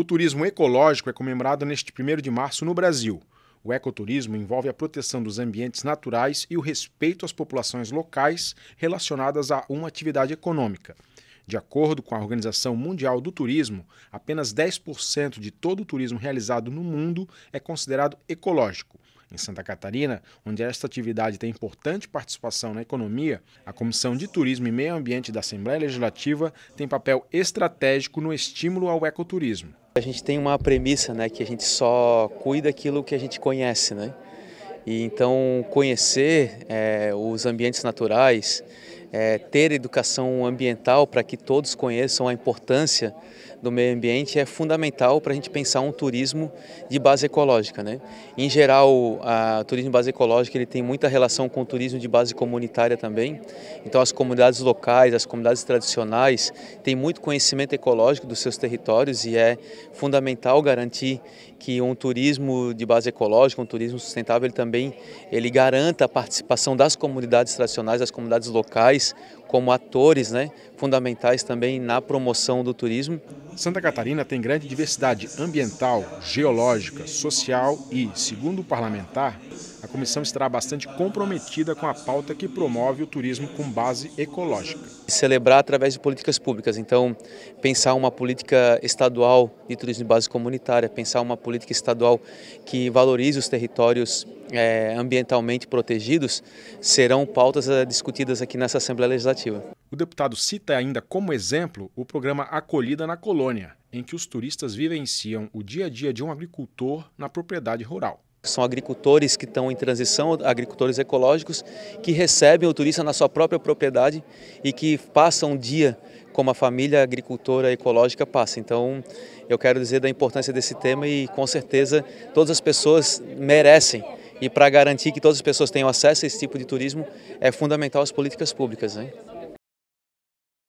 O turismo ecológico é comemorado neste 1 de março no Brasil. O ecoturismo envolve a proteção dos ambientes naturais e o respeito às populações locais relacionadas a uma atividade econômica. De acordo com a Organização Mundial do Turismo, apenas 10% de todo o turismo realizado no mundo é considerado ecológico. Em Santa Catarina, onde esta atividade tem importante participação na economia, a Comissão de Turismo e Meio Ambiente da Assembleia Legislativa tem papel estratégico no estímulo ao ecoturismo. A gente tem uma premissa, né, que a gente só cuida aquilo que a gente conhece, né? E então conhecer é, os ambientes naturais é, ter educação ambiental para que todos conheçam a importância do meio ambiente é fundamental para a gente pensar um turismo de base ecológica. Né? Em geral, o turismo de base ecológica ele tem muita relação com o turismo de base comunitária também. Então, as comunidades locais, as comunidades tradicionais têm muito conhecimento ecológico dos seus territórios e é fundamental garantir que um turismo de base ecológica, um turismo sustentável, ele também ele garanta a participação das comunidades tradicionais, das comunidades locais profissionais como atores, né? fundamentais também na promoção do turismo. Santa Catarina tem grande diversidade ambiental, geológica, social e, segundo o parlamentar, a comissão estará bastante comprometida com a pauta que promove o turismo com base ecológica. Celebrar através de políticas públicas, então pensar uma política estadual de turismo de base comunitária, pensar uma política estadual que valorize os territórios é, ambientalmente protegidos, serão pautas discutidas aqui nessa Assembleia Legislativa. O deputado cita ainda como exemplo o programa Acolhida na Colônia, em que os turistas vivenciam o dia a dia de um agricultor na propriedade rural. São agricultores que estão em transição, agricultores ecológicos, que recebem o turista na sua própria propriedade e que passam um dia como a família agricultora ecológica passa. Então, eu quero dizer da importância desse tema e, com certeza, todas as pessoas merecem. E para garantir que todas as pessoas tenham acesso a esse tipo de turismo, é fundamental as políticas públicas. hein. Né?